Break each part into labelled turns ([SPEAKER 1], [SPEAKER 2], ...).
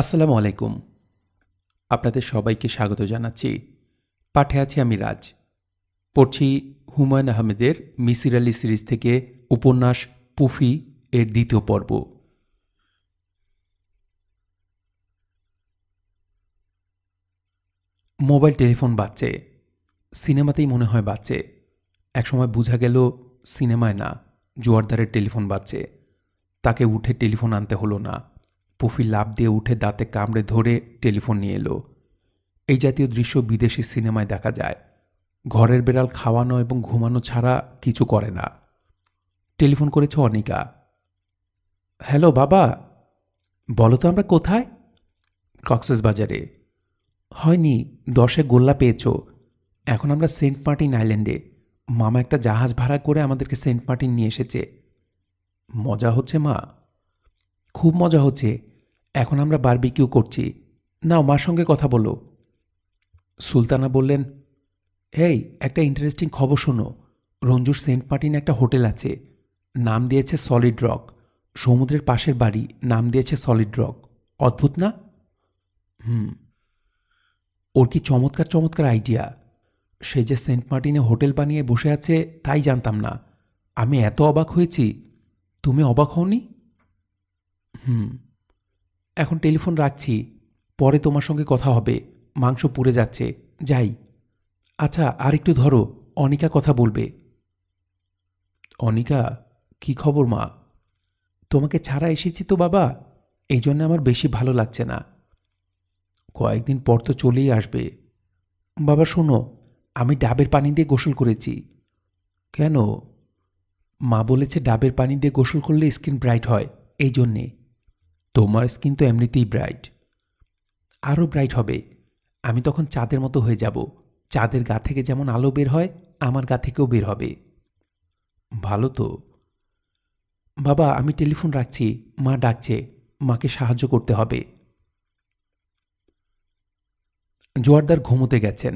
[SPEAKER 1] আসসালামু আলাইকুম আপনাদের সবাইকে স্বাগত জানাচ্ছি পাঠে আছি আমি রাজ পড়ছি হুমায়ুন আহমেদের মিসির আলী সিরিজ থেকে উপন্যাস পুফি এর দ্বিতীয় পর্ব মোবাইল টেলিফোন বাজছে সিনেমাতেই মনে হয় বাচ্চে একসময় বোঝা গেল সিনেমায় না জোয়ারদারের টেলিফোন বাজছে তাকে উঠে টেলিফোন আনতে হলো না পুফি লাভ দিয়ে উঠে দাঁতে কামড়ে ধরে টেলিফোন নিয়ে এলো এই জাতীয় দৃশ্য বিদেশি সিনেমায় দেখা যায় ঘরের বেড়াল খাওয়ানো এবং ঘুমানো ছাড়া কিছু করে না টেলিফোন করেছ অনিকা হ্যালো বাবা বলো তো আমরা কোথায় কক্সেস বাজারে হয়নি দশে গোল্লা পেয়েছ এখন আমরা সেন্ট মার্টিন আইল্যান্ডে মামা একটা জাহাজ ভাড়া করে আমাদেরকে সেন্ট মার্টিন নিয়ে এসেছে মজা হচ্ছে মা খুব মজা হচ্ছে এখন আমরা বারবিকিউ করছি নাও মার সঙ্গে কথা বলো সুলতানা বললেন এই একটা ইন্টারেস্টিং খবর শোনো রঞ্জুর সেন্ট মার্টিন একটা হোটেল আছে নাম দিয়েছে সলিড রক সমুদ্রের পাশের বাড়ি নাম দিয়েছে সলিড রক অদ্ভুত না হুম ওর কি চমৎকার চমৎকার আইডিয়া সে যে সেন্ট মার্টিনে হোটেল বানিয়ে বসে আছে তাই জানতাম না আমি এত অবাক হয়েছি তুমি অবাক হওনি হুম এখন টেলিফোন রাখছি পরে তোমার সঙ্গে কথা হবে মাংস পুড়ে যাচ্ছে যাই আচ্ছা আর একটু ধরো অনিকা কথা বলবে অনিকা কি খবর মা তোমাকে ছাড়া এসেছি তো বাবা এই জন্য আমার বেশি ভালো লাগছে না কয়েকদিন পর তো চলেই আসবে বাবা শোনো আমি ডাবের পানি দিয়ে গোসল করেছি কেন মা বলেছে ডাবের পানি দিয়ে গোসল করলে স্কিন ব্রাইট হয় এই জন্যে তোমার স্কিন তো এমনিতেই ব্রাইট আরও ব্রাইট হবে আমি তখন চাঁদের মতো হয়ে যাব চাঁদের গা থেকে যেমন আলো বের হয় আমার গা থেকেও বের হবে ভালো তো বাবা আমি টেলিফোন রাখছি মা ডাকছে মাকে সাহায্য করতে হবে জোয়ারদার ঘুমোতে গেছেন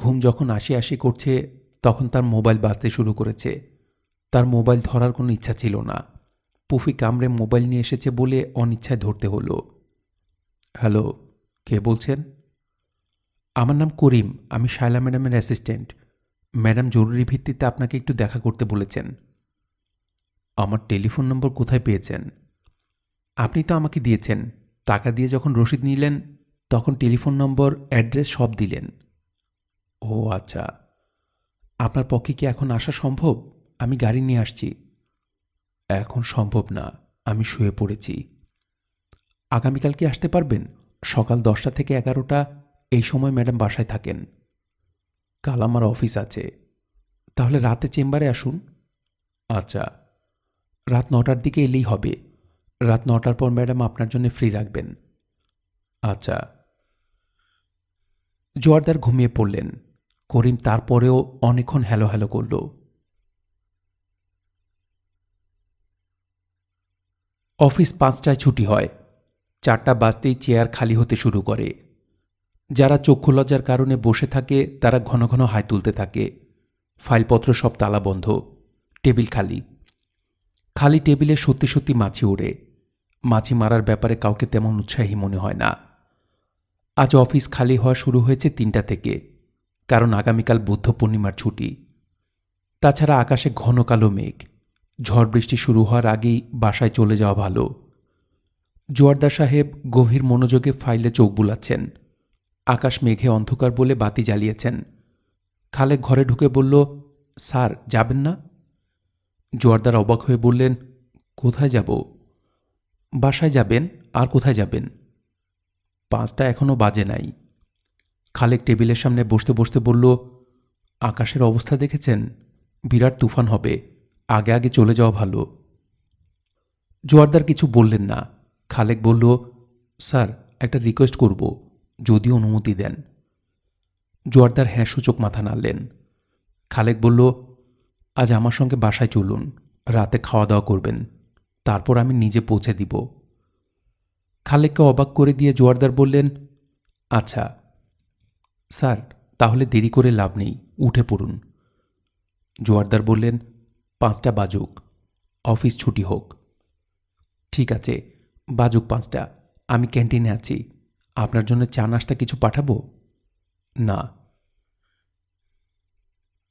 [SPEAKER 1] ঘুম যখন আসে আসে করছে তখন তার মোবাইল বাঁচতে শুরু করেছে তার মোবাইল ধরার কোনো ইচ্ছা ছিল না পুফি কামড়ে মোবাইল নিয়ে এসেছে বলে অনিচ্ছায় ধরতে হলো হ্যালো কে বলছেন আমার নাম করিম আমি শায়লা ম্যাডামের অ্যাসিস্ট্যান্ট ম্যাডাম জরুরি ভিত্তিতে আপনাকে একটু দেখা করতে বলেছেন আমার টেলিফোন নম্বর কোথায় পেয়েছেন আপনি তো আমাকে দিয়েছেন টাকা দিয়ে যখন রসিদ নিলেন তখন টেলিফোন নম্বর অ্যাড্রেস সব দিলেন ও আচ্ছা আপনার পক্ষে কি এখন আসা সম্ভব আমি গাড়ি নিয়ে আসছি এখন সম্ভব না আমি শুয়ে পড়েছি আগামীকাল কি আসতে পারবেন সকাল দশটা থেকে এগারোটা এই সময় ম্যাডাম বাসায় থাকেন কাল আমার অফিস আছে তাহলে রাতে চেম্বারে আসুন আচ্ছা রাত নটার দিকে এলেই হবে রাত নটার পর ম্যাডাম আপনার জন্য ফ্রি রাখবেন আচ্ছা জোয়ারদার ঘুমিয়ে পড়লেন করিম তারপরেও অনেকক্ষণ হ্যালো হ্যালো করলো অফিস পাঁচটায় ছুটি হয় চারটা বাজতেই চেয়ার খালি হতে শুরু করে যারা চক্ষু লজ্জার কারণে বসে থাকে তারা ঘন ঘন হাই তুলতে থাকে ফাইলপত্র সব তালা বন্ধ টেবিল খালি খালি টেবিলে সত্যি সত্যি মাছি ওড়ে মাছি মারার ব্যাপারে কাউকে তেমন উৎসাহী মনে হয় না আজ অফিস খালি হওয়া শুরু হয়েছে তিনটা থেকে কারণ আগামীকাল বুদ্ধ পূর্ণিমার ছুটি তাছাড়া আকাশে ঘন কালো মেঘ ঝড় বৃষ্টি শুরু হওয়ার আগেই বাসায় চলে যাওয়া ভালো জোয়ারদা সাহেব গভীর মনোযোগে ফাইলে চোখ বুলাচ্ছেন আকাশ মেঘে অন্ধকার বলে বাতি জ্বালিয়েছেন খালে ঘরে ঢুকে বলল স্যার যাবেন না জোয়ারদার অবাক হয়ে বললেন কোথায় যাব বাসায় যাবেন আর কোথায় যাবেন পাঁচটা এখনও বাজে নাই খালেক টেবিলের সামনে বসতে বসতে বলল আকাশের অবস্থা দেখেছেন বিরাট তুফান হবে আগে আগে চলে যাওয়া ভালো জোয়ারদার কিছু বললেন না খালেক বলল স্যার একটা রিকোয়েস্ট করব যদি অনুমতি দেন জোয়ারদার হ্যাঁ সূচক মাথা নাড়লেন খালেক বলল আজ আমার সঙ্গে বাসায় চলুন রাতে খাওয়া দাওয়া করবেন তারপর আমি নিজে পৌঁছে দিব খালেককে অবাক করে দিয়ে জোয়ারদার বললেন আচ্ছা স্যার তাহলে দেরি করে লাভ নেই উঠে পড়ুন জোয়ারদার বললেন পাঁচটা বাজুক অফিস ছুটি হোক ঠিক আছে বাজুক পাঁচটা আমি ক্যান্টিনে আছি আপনার জন্য চা নাস্তা কিছু পাঠাবো না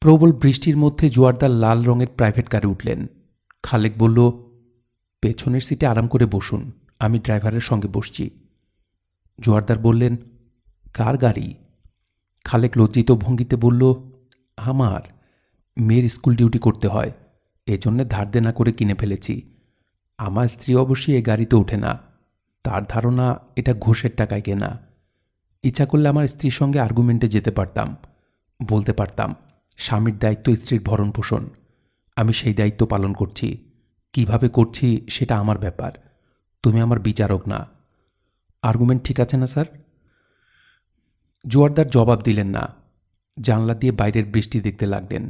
[SPEAKER 1] প্রবল বৃষ্টির মধ্যে জোয়ারদার লাল রঙের প্রাইভেট কারে উঠলেন খালেক বলল পেছনের সিটে আরাম করে বসুন আমি ড্রাইভারের সঙ্গে বসছি জোয়ারদার বললেন কার গাড়ি খালেক লজ্জিত ভঙ্গিতে বলল আমার মেয়ের স্কুল ডিউটি করতে হয় এজন্যে ধার দেনা করে কিনে ফেলেছি আমার স্ত্রী অবশ্যই এ গাড়িতে ওঠে না তার ধারণা এটা ঘোষের টাকায় কেনা ইচ্ছা করলে আমার স্ত্রীর সঙ্গে আর্গুমেন্টে যেতে পারতাম বলতে পারতাম স্বামীর দায়িত্ব স্ত্রীর ভরণ পোষণ আমি সেই দায়িত্ব পালন করছি কিভাবে করছি সেটা আমার ব্যাপার তুমি আমার বিচারক না আর্গুমেন্ট ঠিক আছে না স্যার জোয়ারদার জবাব দিলেন না জানলা দিয়ে বাইরের বৃষ্টি দেখতে লাগলেন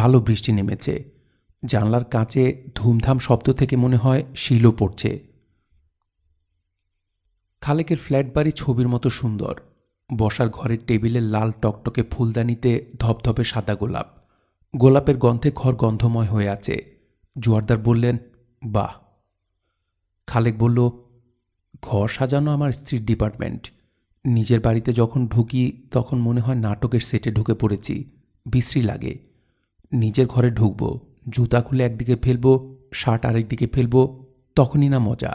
[SPEAKER 1] ভালো বৃষ্টি নেমেছে জানলার কাঁচে ধুমধাম শব্দ থেকে মনে হয় শিলও পড়ছে খালেকের ফ্ল্যাট বাড়ি ছবির মতো সুন্দর বসার ঘরের টেবিলে লাল টকটকে ফুলদানিতে ধপধপে সাদা গোলাপ গোলাপের গন্ধে ঘর গন্ধময় হয়ে আছে জোয়ারদার বললেন বাহ খালেক বলল ঘর সাজানো আমার স্ত্রীর ডিপার্টমেন্ট নিজের বাড়িতে যখন ঢুকি তখন মনে হয় নাটকের সেটে ঢুকে পড়েছি বিশ্রী লাগে নিজের ঘরে ঢুকবো জুতা খুলে একদিকে ফেলব শার্ট আরেকদিকে ফেলব তখনই না মজা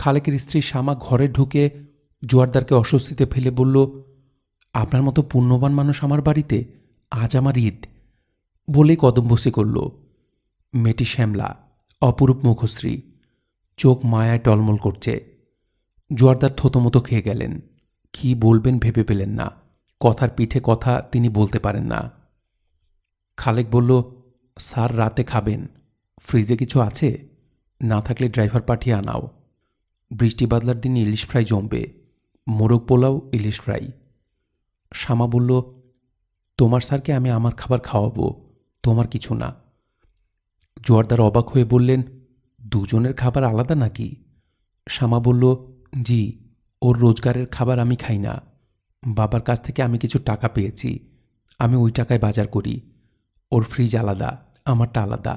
[SPEAKER 1] খালেকের স্ত্রী শ্যামা ঘরে ঢুকে জোয়ারদারকে অস্বস্তিতে ফেলে বলল আপনার মতো পুণ্যবান মানুষ আমার বাড়িতে আজ আমার ঈদ বলে কদম্বসি করল মেয়েটি শ্যামলা অপরূপ মুখশ্রী চোখ মায়ায় টলমল করছে জোয়ারদার থতমতো খেয়ে গেলেন কি বলবেন ভেবে পেলেন না কথার পিঠে কথা তিনি বলতে পারেন না খালেক বলল স্যার রাতে খাবেন ফ্রিজে কিছু আছে না থাকলে ড্রাইভার পাঠিয়ে আনাও বৃষ্টি বাদলার দিন ইলিশ ফ্রাই জমবে মোরগ পোলাও ইলিশ ফ্রাই শ্যামা বলল তোমার স্যারকে আমি আমার খাবার খাওয়াবো তোমার কিছু না জোয়ারদার অবাক হয়ে বললেন দুজনের খাবার আলাদা নাকি শ্যামা বলল জি ওর রোজগারের খাবার আমি খাই না বাবার কাছ থেকে আমি কিছু টাকা পেয়েছি আমি ওই টাকায় বাজার করি ওর ফ্রিজ আলাদা আমারটা আলাদা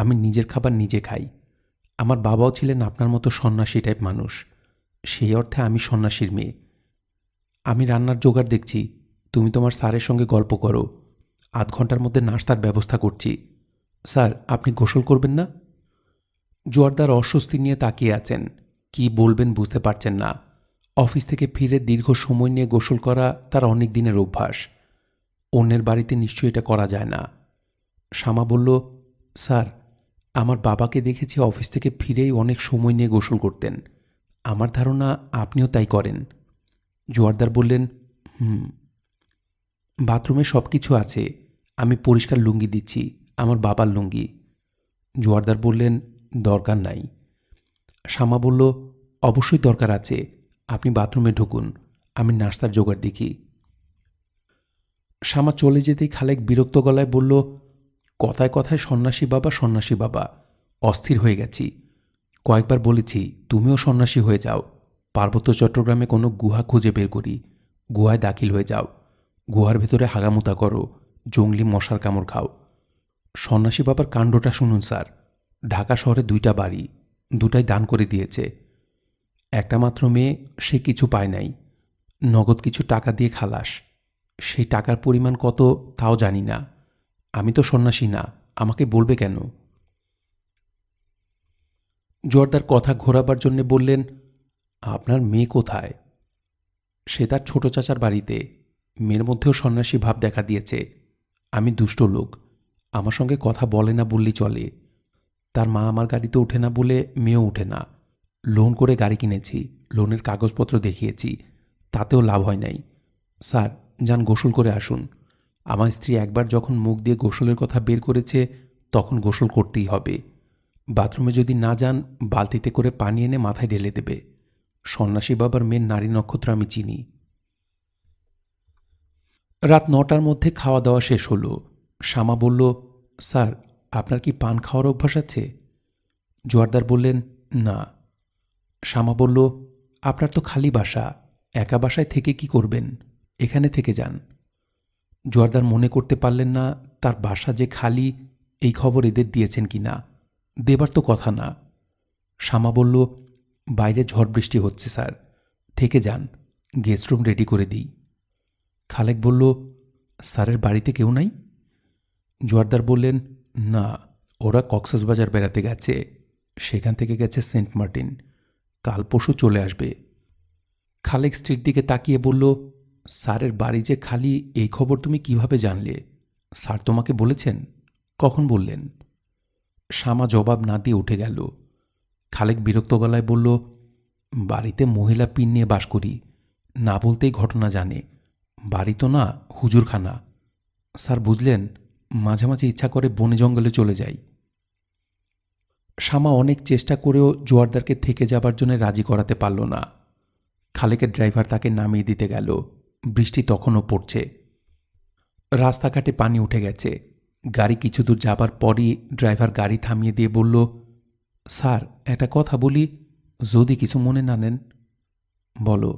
[SPEAKER 1] আমি নিজের খাবার নিজে খাই আমার বাবাও ছিলেন আপনার মতো সন্ন্যাসী টাইপ মানুষ সেই অর্থে আমি সন্ন্যাসীর মেয়ে আমি রান্নার জোগাড় দেখছি তুমি তোমার স্যারের সঙ্গে গল্প করো আধ ঘন্টার মধ্যে নাস্তার ব্যবস্থা করছি স্যার আপনি গোসল করবেন না জোয়ারদার অস্বস্তি নিয়ে তাকিয়ে আছেন কি বলবেন বুঝতে পারছেন না অফিস থেকে ফিরে দীর্ঘ সময় নিয়ে গোসল করা তার অনেক দিনের অভ্যাস অন্যের বাড়িতে নিশ্চয়ই এটা করা যায় না শ্যামা বলল স্যার আমার বাবাকে দেখেছি অফিস থেকে ফিরেই অনেক সময় নিয়ে গোসল করতেন আমার ধারণা আপনিও তাই করেন জোয়ারদার বললেন হুম বাথরুমে সব কিছু আছে আমি পরিষ্কার লুঙ্গি দিচ্ছি আমার বাবার লুঙ্গি জোয়ারদার বললেন দরকার নাই শ্যামা বলল অবশ্যই দরকার আছে আপনি বাথরুমে ঢুকুন আমি নাস্তার জোগাড় দেখি শ্যামা চলে যেতেই খালেক বিরক্ত গলায় বলল কথায় কথায় সন্ন্যাসী বাবা সন্ন্যাসী বাবা অস্থির হয়ে গেছি কয়েকবার বলেছি তুমিও সন্ন্যাসী হয়ে যাও পার্বত্য চট্টগ্রামে কোনো গুহা খুঁজে বের করি গুহায় দাখিল হয়ে যাও গুহার ভেতরে হাগামুতা করো জঙ্গলি মশার কামড় খাও সন্ন্যাসী বাবার কাণ্ডটা শুনুন স্যার ঢাকা শহরে দুইটা বাড়ি দুটাই দান করে দিয়েছে একটা মাত্র মেয়ে সে কিছু পায় নাই নগদ কিছু টাকা দিয়ে খালাস সেই টাকার পরিমাণ কত তাও জানি না আমি তো সন্ন্যাসী না আমাকে বলবে কেন জোয়ারদার কথা ঘোরাবার জন্যে বললেন আপনার মেয়ে কোথায় সে তার ছোট চাচার বাড়িতে মেয়ের মধ্যেও সন্ন্যাসী ভাব দেখা দিয়েছে আমি দুষ্ট লোক আমার সঙ্গে কথা বলে না বললেই চলে তার মা আমার গাড়িতে ওঠে না বলে মেয়েও ওঠে না লোন করে গাড়ি কিনেছি লোনের কাগজপত্র দেখিয়েছি তাতেও লাভ হয় নাই স্যার যান গোসল করে আসুন আমার স্ত্রী একবার যখন মুখ দিয়ে গোসলের কথা বের করেছে তখন গোসল করতেই হবে বাথরুমে যদি না যান বালতিতে করে পানি এনে মাথায় ঢেলে দেবে সন্ন্যাসী বাবার মেয়ের নারী নক্ষত্র আমি চিনি রাত নটার মধ্যে খাওয়া দাওয়া শেষ হলো শ্যামা বলল স্যার আপনার কি পান খাওয়ার অভ্যাস আছে জোয়ারদার বললেন না শ্যামা বলল আপনার তো খালি বাসা একা বাসায় থেকে কি করবেন এখানে থেকে যান জোয়ারদার মনে করতে পারলেন না তার বাসা যে খালি এই খবর এদের দিয়েছেন কি না দেবার তো কথা না শামা বলল বাইরে ঝড় বৃষ্টি হচ্ছে স্যার থেকে যান গেস্ট রুম রেডি করে দিই খালেক বলল স্যারের বাড়িতে কেউ নাই জোয়ারদার বললেন না ওরা কক্সবাজার বেড়াতে গেছে সেখান থেকে গেছে সেন্ট মার্টিন কাল পরশু চলে আসবে খালেক স্ত্রীর দিকে তাকিয়ে বলল স্যারের বাড়ি যে খালি এই খবর তুমি কিভাবে জানলে স্যার তোমাকে বলেছেন কখন বললেন শ্যামা জবাব না দিয়ে উঠে গেল খালেক বিরক্ত গলায় বলল বাড়িতে মহিলা পিন নিয়ে বাস করি না বলতেই ঘটনা জানে বাড়ি তো না হুজুরখানা স্যার বুঝলেন মাঝে মাঝে ইচ্ছা করে বনে জঙ্গলে চলে যাই শ্যামা অনেক চেষ্টা করেও জোয়ারদারকে থেকে যাবার জন্য রাজি করাতে পারল না খালেকের ড্রাইভার তাকে নামিয়ে দিতে গেল বৃষ্টি তখনও পড়ছে রাস্তাঘাটে পানি উঠে গেছে গাড়ি কিছু দূর যাবার পরই ড্রাইভার গাড়ি থামিয়ে দিয়ে বলল স্যার একটা কথা বলি যদি কিছু মনে না নেন বলো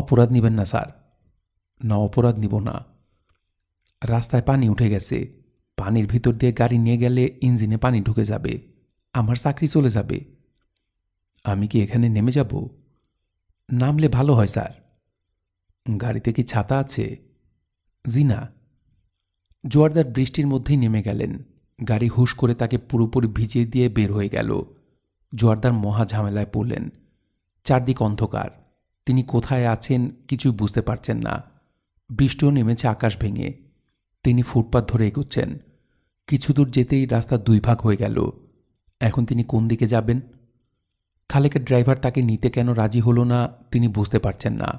[SPEAKER 1] অপরাধ নিবেন না স্যার না অপরাধ নিব না রাস্তায় পানি উঠে গেছে পানির ভিতর দিয়ে গাড়ি নিয়ে গেলে ইঞ্জিনে পানি ঢুকে যাবে আমার চাকরি চলে যাবে আমি কি এখানে নেমে যাব নামলে ভালো হয় স্যার গাড়িতে কি ছাতা আছে জিনা জোয়ারদার বৃষ্টির মধ্যেই নেমে গেলেন গাড়ি হুশ করে তাকে পুরোপুরি ভিজিয়ে দিয়ে বের হয়ে গেল জোয়ারদার মহা ঝামেলায় পড়লেন চারদিক অন্ধকার তিনি কোথায় আছেন কিছুই বুঝতে পারছেন না বৃষ্টিও নেমেছে আকাশ ভেঙে তিনি ফুটপাত ধরে এগোচ্ছেন কিছু দূর যেতেই রাস্তা দুই ভাগ হয়ে গেল এখন তিনি কোন দিকে যাবেন খালেকের ড্রাইভার তাকে নিতে কেন রাজি হলো না তিনি বুঝতে পারছেন না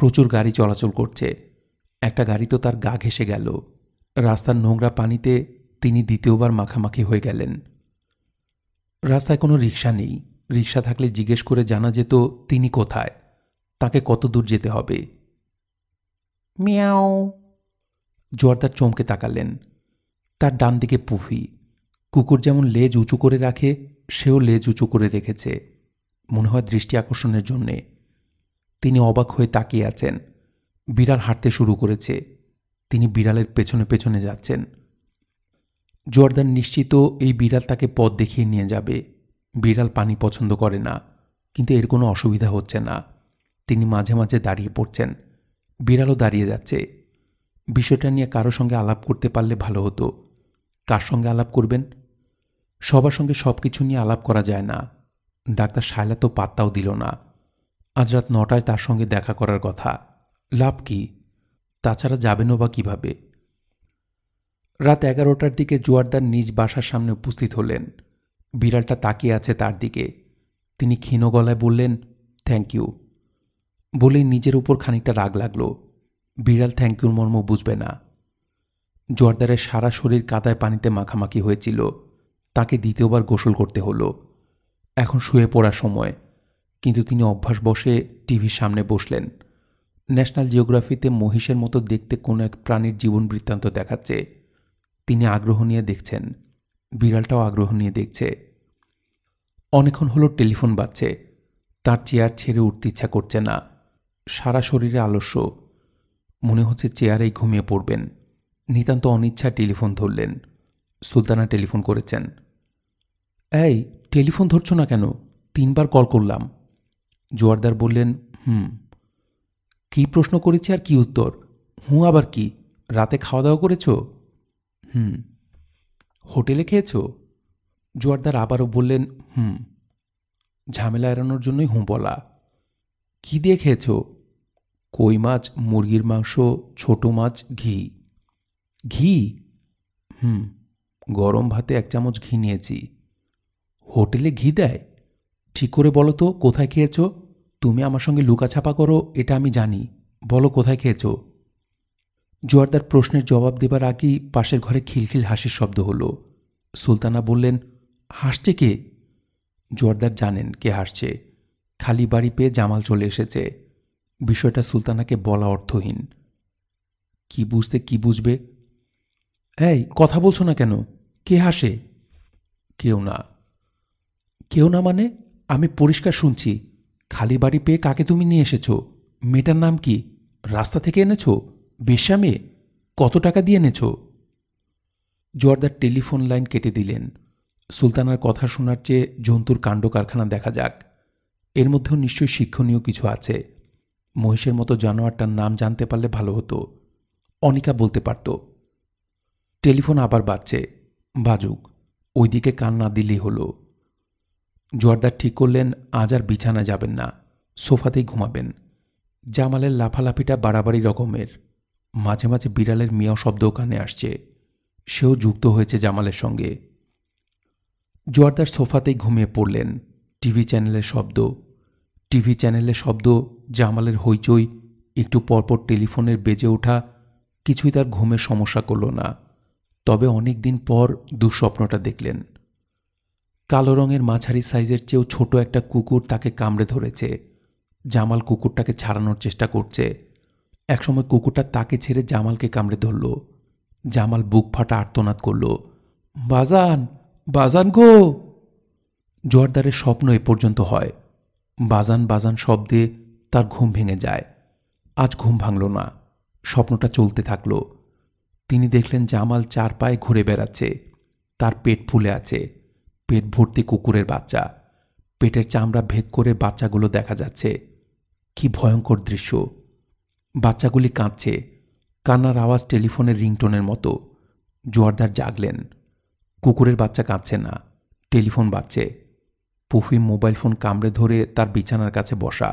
[SPEAKER 1] প্রচুর গাড়ি চলাচল করছে একটা গাড়ি তো তার গা ঘেসে গেল রাস্তার নোংরা পানিতে তিনি দ্বিতীয়বার মাখামাখি হয়ে গেলেন রাস্তায় কোনো রিক্সা নেই রিক্সা থাকলে জিজ্ঞেস করে জানা যেত তিনি কোথায় তাকে কত দূর যেতে হবে মিয়াও জোয়ারদার চমকে তাকালেন তার ডান দিকে পুফি কুকুর যেমন লেজ উঁচু করে রাখে সেও লেজ উঁচু করে রেখেছে মনে হয় দৃষ্টি আকর্ষণের জন্যে তিনি অবাক হয়ে তাকিয়ে আছেন বিড়াল হাঁটতে শুরু করেছে তিনি বিড়ালের পেছনে পেছনে যাচ্ছেন জর্দান নিশ্চিত এই বিড়াল তাকে পথ দেখিয়ে নিয়ে যাবে বিড়াল পানি পছন্দ করে না কিন্তু এর কোনো অসুবিধা হচ্ছে না তিনি মাঝে মাঝে দাঁড়িয়ে পড়ছেন বিড়ালও দাঁড়িয়ে যাচ্ছে বিষয়টা নিয়ে কারো সঙ্গে আলাপ করতে পারলে ভালো হতো কার সঙ্গে আলাপ করবেন সবার সঙ্গে সব কিছু নিয়ে আলাপ করা যায় না ডাক্তার শায়লা তো পাত্তাও দিল না আজ রাত নটায় তার সঙ্গে দেখা করার কথা লাভ কি তাছাড়া যাবেনও বা কিভাবে রাত এগারোটার দিকে জোয়ারদার নিজ বাসার সামনে উপস্থিত হলেন বিড়ালটা তাকিয়ে আছে তার দিকে তিনি ক্ষীণ গলায় বললেন থ্যাংক ইউ বলেই নিজের উপর খানিকটা রাগ লাগল বিড়াল থ্যাংক ইউর মর্ম বুঝবে না জোয়ারদারের সারা শরীর কাদায় পানিতে মাখামাখি হয়েছিল তাকে দ্বিতীয়বার গোসল করতে হলো এখন শুয়ে পড়ার সময় কিন্তু তিনি অভ্যাস বসে টিভির সামনে বসলেন ন্যাশনাল জিওগ্রাফিতে মহিষের মতো দেখতে কোনো এক প্রাণীর জীবন বৃত্তান্ত দেখাচ্ছে তিনি আগ্রহ নিয়ে দেখছেন বিড়ালটাও আগ্রহ নিয়ে দেখছে অনেকক্ষণ হলো টেলিফোন বাজছে তার চেয়ার ছেড়ে উঠতে ইচ্ছা করছে না সারা শরীরে আলস্য মনে হচ্ছে চেয়ারেই ঘুমিয়ে পড়বেন নিতান্ত অনিচ্ছা টেলিফোন ধরলেন সুলতানা টেলিফোন করেছেন এই টেলিফোন ধরছ না কেন তিনবার কল করলাম জোয়ারদার বললেন হুম কি প্রশ্ন করেছি আর কি উত্তর হুঁ আবার কি রাতে খাওয়া দাওয়া করেছো হুম হোটেলে খেয়েছো জোয়ারদার আবারও বললেন হুম ঝামেলা এড়ানোর জন্যই হুঁ বলা কী দিয়ে খেয়েছ কই মাছ মুরগির মাংস ছোট মাছ ঘি ঘি হুম গরম ভাতে এক চামচ ঘি নিয়েছি হোটেলে ঘি দেয় ঠিক করে বলো তো কোথায় খেয়েছো তুমি আমার সঙ্গে লুকাছাপা করো এটা আমি জানি বলো কোথায় খেয়েছো জোয়ারদার প্রশ্নের জবাব দেবার আগেই পাশের ঘরে খিলখিল হাসির শব্দ হলো সুলতানা বললেন হাসছে কে জোয়ারদার জানেন কে হাসছে খালি বাড়ি পেয়ে জামাল চলে এসেছে বিষয়টা সুলতানাকে বলা অর্থহীন কি বুঝতে কি বুঝবে এই কথা বলছো না কেন কে হাসে কেউ না কেউ না মানে আমি পরিষ্কার শুনছি খালি বাড়ি পেয়ে কাকে তুমি নিয়ে এসেছ মেয়েটার নাম কি রাস্তা থেকে এনেছো বেশ্যা মেয়ে কত টাকা দিয়ে এনেছো জোয়ারদার টেলিফোন লাইন কেটে দিলেন সুলতানার কথা শোনার চেয়ে জন্তুর কাণ্ড কারখানা দেখা যাক এর মধ্যেও নিশ্চয়ই শিক্ষণীয় কিছু আছে মহিষের মতো জানোয়ারটার নাম জানতে পারলে ভালো হতো অনিকা বলতে পারত টেলিফোন আবার বাজছে বাজুক ওইদিকে কান না দিলেই হলো জোয়ারদার ঠিক করলেন আজ আর বিছানা যাবেন না সোফাতেই ঘুমাবেন জামালের লাফালাফিটা বাড়াবাড়ি রকমের মাঝে মাঝে বিড়ালের মিয়াও শব্দ কানে আসছে সেও যুক্ত হয়েছে জামালের সঙ্গে জোয়ারদার সোফাতেই ঘুমিয়ে পড়লেন টিভি চ্যানেলের শব্দ টিভি চ্যানেলের শব্দ জামালের হইচই একটু পরপর টেলিফোনের বেজে ওঠা কিছুই তার ঘুমের সমস্যা করল না তবে অনেক দিন পর দুঃস্বপ্নটা দেখলেন কালো রঙের মাঝারি সাইজের চেয়েও ছোট একটা কুকুর তাকে কামড়ে ধরেছে জামাল কুকুরটাকে ছাড়ানোর চেষ্টা করছে একসময় কুকুরটা তাকে ছেড়ে জামালকে কামড়ে ধরল জামাল বুক ফাটা আর্তনাদ করল বাজান বাজান গো জোয়ারদারের স্বপ্ন এ পর্যন্ত হয় বাজান বাজান শব্দে তার ঘুম ভেঙে যায় আজ ঘুম ভাঙল না স্বপ্নটা চলতে থাকল তিনি দেখলেন জামাল চার পায়ে ঘুরে বেড়াচ্ছে তার পেট ফুলে আছে পেট ভর্তি কুকুরের বাচ্চা পেটের চামড়া ভেদ করে বাচ্চাগুলো দেখা যাচ্ছে কি ভয়ঙ্কর দৃশ্য বাচ্চাগুলি কাঁদছে কান্নার আওয়াজ টেলিফোনের রিংটোনের মতো জোয়ারদার জাগলেন কুকুরের বাচ্চা কাঁদছে না টেলিফোন বাজছে পুফি মোবাইল ফোন কামড়ে ধরে তার বিছানার কাছে বসা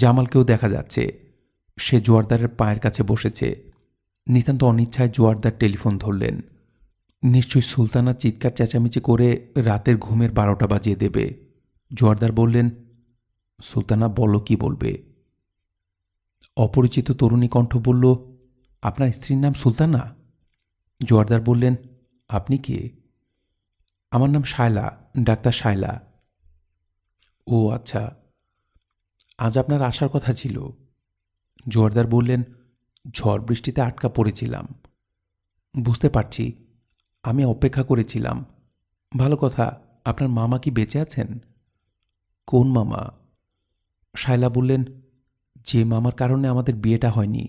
[SPEAKER 1] জামালকেও দেখা যাচ্ছে সে জোয়ারদারের পায়ের কাছে বসেছে নিতান্ত অনিচ্ছায় জোয়ারদার টেলিফোন ধরলেন নিশ্চয়ই সুলতানা চিৎকার চেঁচামেচি করে রাতের ঘুমের বারোটা বাজিয়ে দেবে জোয়ারদার বললেন সুলতানা বলো কি বলবে অপরিচিত তরুণী কণ্ঠ বলল আপনার স্ত্রীর নাম সুলতানা জোয়ারদার বললেন আপনি কে আমার নাম শায়লা ডাক্তার শায়লা ও আচ্ছা আজ আপনার আসার কথা ছিল জোয়ারদার বললেন ঝড় বৃষ্টিতে আটকা পড়েছিলাম বুঝতে পারছি আমি অপেক্ষা করেছিলাম ভালো কথা আপনার মামা কি বেঁচে আছেন কোন মামা শায়লা বললেন যে মামার কারণে আমাদের বিয়েটা হয়নি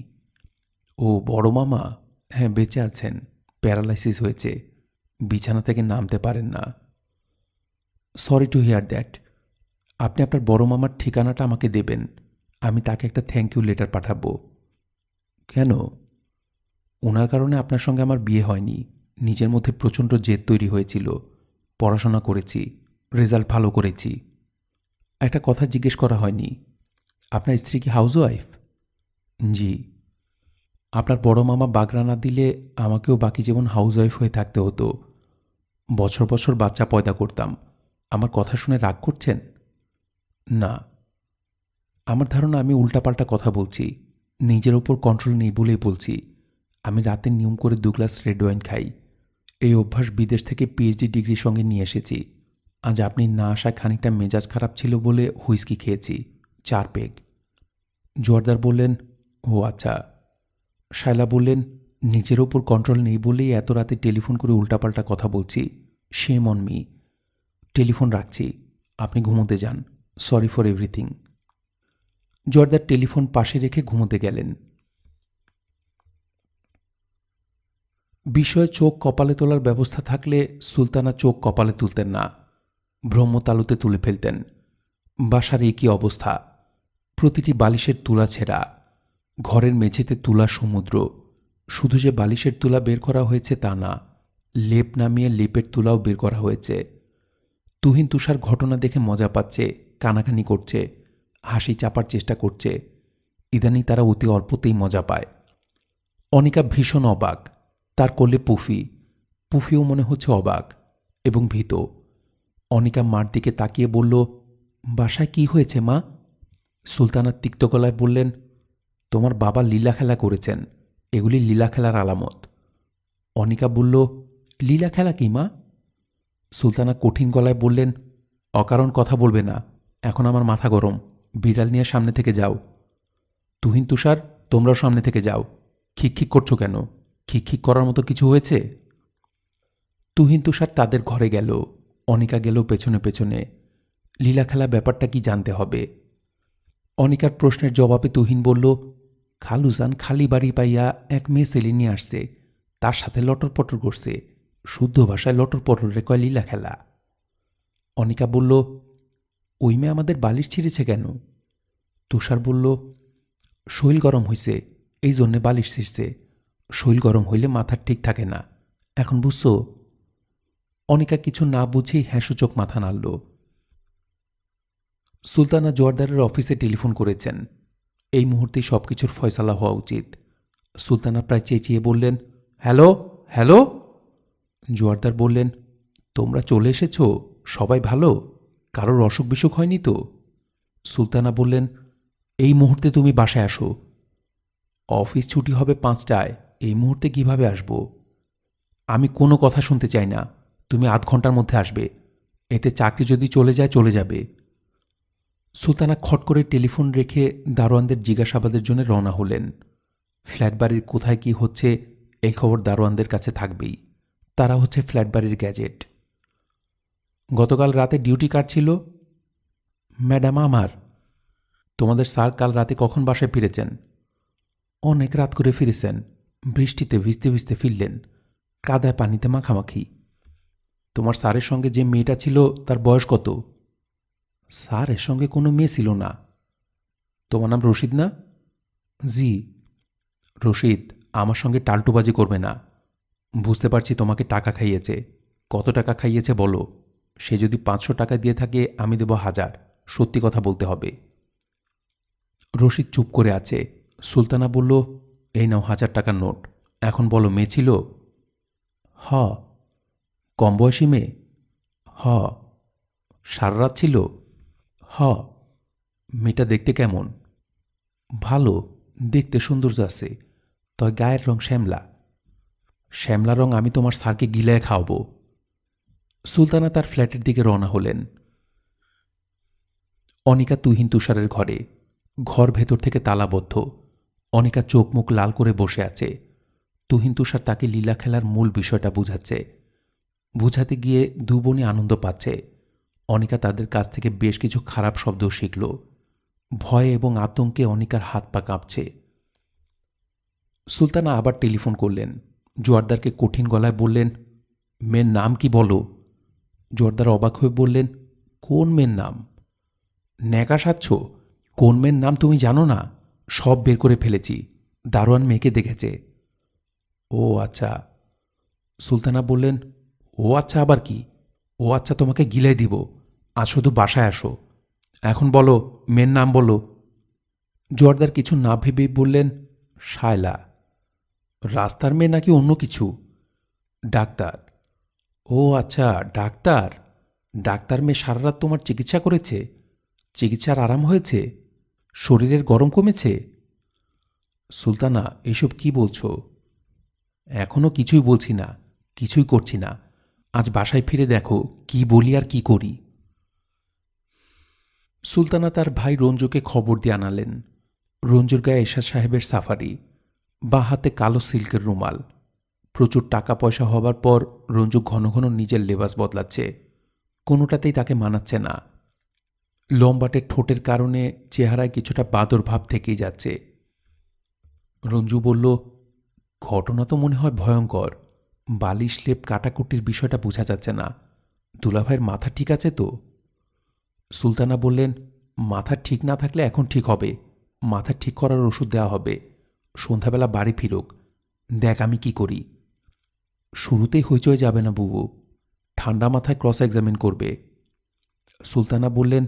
[SPEAKER 1] ও বড় মামা হ্যাঁ বেঁচে আছেন প্যারালাইসিস হয়েছে বিছানা থেকে নামতে পারেন না সরি টু হিয়ার দ্যাট আপনি আপনার বড় মামার ঠিকানাটা আমাকে দেবেন আমি তাকে একটা থ্যাংক ইউ লেটার পাঠাবো কেন ওনার কারণে আপনার সঙ্গে আমার বিয়ে হয়নি নিজের মধ্যে প্রচণ্ড জেদ তৈরি হয়েছিল পড়াশোনা করেছি রেজাল্ট ভালো করেছি একটা কথা জিজ্ঞেস করা হয়নি আপনার স্ত্রী কি হাউস ওয়াইফ জি আপনার বড় মামা বাগরানা না দিলে আমাকেও বাকি জীবন হাউস ওয়াইফ হয়ে থাকতে হতো বছর বছর বাচ্চা পয়দা করতাম আমার কথা শুনে রাগ করছেন না আমার ধারণা আমি উল্টাপাল্টা কথা বলছি নিজের ওপর কন্ট্রোল নেই বলেই বলছি আমি রাতে নিয়ম করে দু গ্লাস রেড ওয়াইন খাই এই অভ্যাস বিদেশ থেকে পিএইচডি ডিগ্রির সঙ্গে নিয়ে এসেছি আজ আপনি না আসায় খানিকটা মেজাজ খারাপ ছিল বলে হুইস্কি খেয়েছি চার পেগ জোয়ারদার বললেন ও আচ্ছা শায়লা বললেন নিজের ওপর কন্ট্রোল নেই বলেই এত রাতে টেলিফোন করে উল্টাপাল্টা কথা বলছি সেম অন মি টেলিফোন রাখছি আপনি ঘুমোতে যান সরি ফর এভরিথিং জর্দার টেলিফোন পাশে রেখে ঘুমোতে গেলেন বিষয়ে চোখ কপালে তোলার ব্যবস্থা থাকলে সুলতানা চোখ কপালে তুলতেন না ব্রহ্মতালুতে তুলে ফেলতেন বাসার একই অবস্থা প্রতিটি বালিশের তুলা ছেঁড়া ঘরের মেঝেতে তুলা সমুদ্র শুধু যে বালিশের তুলা বের করা হয়েছে তা না লেপ নামিয়ে লেপের তুলাও বের করা হয়েছে তুহিন তুষার ঘটনা দেখে মজা পাচ্ছে কানাকানি করছে হাসি চাপার চেষ্টা করছে ইদানি তারা অতি অল্পতেই মজা পায় অনিকা ভীষণ অবাক তার কোলে পুফি পুফিও মনে হচ্ছে অবাক এবং ভীত অনিকা মার দিকে তাকিয়ে বলল বাসায় কি হয়েছে মা সুলতানা তিক্ত গলায় বললেন তোমার বাবা লীলা খেলা করেছেন এগুলি লীলা খেলার আলামত অনিকা বলল লীলা খেলা কি মা সুলতানা কঠিন গলায় বললেন অকারণ কথা বলবে না এখন আমার মাথা গরম বিড়াল নিয়ে সামনে থেকে যাও তুহিন তুষার তোমরাও সামনে থেকে যাও খিকখিক করছো কেন খিকখিক করার মতো কিছু হয়েছে তুহিন তুষার তাদের ঘরে গেল অনিকা গেল পেছনে পেছনে লীলা খেলা ব্যাপারটা কি জানতে হবে অনিকার প্রশ্নের জবাবে তুহিন বলল খালুজান খালি বাড়ি পাইয়া এক মেয়ে সেলি নিয়ে আসছে তার সাথে লটরপটর করছে শুদ্ধ ভাষায় লটরপটরে কয় লীলা খেলা অনিকা বলল ওই মেয়ে আমাদের বালিশ ছিঁড়েছে কেন তুষার বলল শৈল গরম হয়েছে এই জন্যে বালিশ ছিঁড়ছে শৈল গরম হইলে মাথা ঠিক থাকে না এখন বুঝছো অনিকা কিছু না বুঝেই হ্যাঁসূচক মাথা নাড়ল সুলতানা জোয়ারদারের অফিসে টেলিফোন করেছেন এই মুহূর্তে সব কিছুর ফয়সালা হওয়া উচিত সুলতানা প্রায় চেঁচিয়ে বললেন হ্যালো হ্যালো জোয়ারদার বললেন তোমরা চলে এসেছ সবাই ভালো কারোর অসুখ বিসুখ হয়নি তো সুলতানা বললেন এই মুহূর্তে তুমি বাসায় আসো অফিস ছুটি হবে পাঁচটায় এই মুহূর্তে কিভাবে আসব আমি কোনো কথা শুনতে চাই না তুমি আধ ঘন্টার মধ্যে আসবে এতে চাকরি যদি চলে যায় চলে যাবে সুলতানা খট করে টেলিফোন রেখে দারোয়ানদের জিজ্ঞাসাবাদের জন্য রওনা হলেন ফ্ল্যাট বাড়ির কোথায় কি হচ্ছে এই খবর দারোয়ানদের কাছে থাকবেই তারা হচ্ছে ফ্ল্যাট বাড়ির গ্যাজেট গতকাল রাতে ডিউটি কার ছিল ম্যাডাম আমার তোমাদের স্যার কাল রাতে কখন বাসায় ফিরেছেন অনেক রাত করে ফিরেছেন বৃষ্টিতে ভিজতে ভিজতে ফিরলেন কাদায় পানিতে মাখামাখি তোমার স্যারের সঙ্গে যে মেয়েটা ছিল তার বয়স কত স্যারের সঙ্গে কোনো মেয়ে ছিল না তোমার নাম রশিদ না জি রশিদ আমার সঙ্গে টালটুবাজি করবে না বুঝতে পারছি তোমাকে টাকা খাইয়েছে কত টাকা খাইয়েছে বলো সে যদি পাঁচশো টাকা দিয়ে থাকে আমি দেব হাজার সত্যি কথা বলতে হবে রশিদ চুপ করে আছে সুলতানা বলল এই নাও হাজার টাকার নোট এখন বলো মেয়ে ছিল হ কম বয়সী মেয়ে হ সারারাত ছিল হ মেয়েটা দেখতে কেমন ভালো দেখতে সৌন্দর্য আছে তয় গায়ের রং শ্যামলা শ্যামলা রং আমি তোমার স্যারকে গিলায় খাওয়াবো সুলতানা তার ফ্ল্যাটের দিকে রওনা হলেন অনিকা তুহিন তুষারের ঘরে ঘর ভেতর থেকে তালাবদ্ধ অনেকা চোখ মুখ লাল করে বসে আছে তুহিন তুষার তাকে লীলা খেলার মূল বিষয়টা বুঝাচ্ছে বুঝাতে গিয়ে দুবনই আনন্দ পাচ্ছে অনিকা তাদের কাছ থেকে বেশ কিছু খারাপ শব্দ শিখল ভয়ে এবং আতঙ্কে অনিকার হাত পা কাঁপছে সুলতানা আবার টেলিফোন করলেন জোয়ারদারকে কঠিন গলায় বললেন মেয়ের নাম কি বলো জোয়ারদার অবাক হয়ে বললেন কোন মেয়ের নাম ন্যাকা সাচ্ছ কোন মেয়ের নাম তুমি জানো না সব বের করে ফেলেছি দারোয়ান মেয়েকে দেখেছে ও আচ্ছা সুলতানা বললেন ও আচ্ছা আবার কি ও আচ্ছা তোমাকে গিলাই দিব আজ শুধু বাসায় আসো এখন বলো মেয়ের নাম বলো জোয়ারদার কিছু না ভেবে বললেন শায়লা রাস্তার মেয়ে নাকি অন্য কিছু ডাক্তার ও আচ্ছা ডাক্তার ডাক্তার মেয়ে সারা রাত তোমার চিকিৎসা করেছে চিকিৎসার আরাম হয়েছে শরীরের গরম কমেছে সুলতানা এসব কি বলছ এখনও কিছুই বলছি না কিছুই করছি না আজ বাসায় ফিরে দেখো কি বলি আর কি করি সুলতানা তার ভাই রঞ্জুকে খবর দিয়ে আনালেন রঞ্জুর গায়ে এশাদ সাহেবের সাফারি বা হাতে কালো সিল্কের রুমাল প্রচুর টাকা পয়সা হবার পর রঞ্জু ঘন ঘন নিজের লেবাস বদলাচ্ছে কোনোটাতেই তাকে মানাচ্ছে না লম্বাটে ঠোঁটের কারণে চেহারায় কিছুটা বাদর ভাব থেকেই যাচ্ছে রঞ্জু বলল ঘটনা তো মনে হয় ভয়ঙ্কর বালিশ লেপ কাটাকুটির বিষয়টা বোঝা যাচ্ছে না দুলাভাইয়ের মাথা ঠিক আছে তো সুলতানা বললেন মাথা ঠিক না থাকলে এখন ঠিক হবে মাথা ঠিক করার ওষুধ দেওয়া হবে সন্ধ্যাবেলা বাড়ি ফিরুক দেখ আমি কি করি শুরুতেই হইচয়ে যাবে না বুবু ঠান্ডা মাথায় ক্রস এক্সামিন করবে সুলতানা বললেন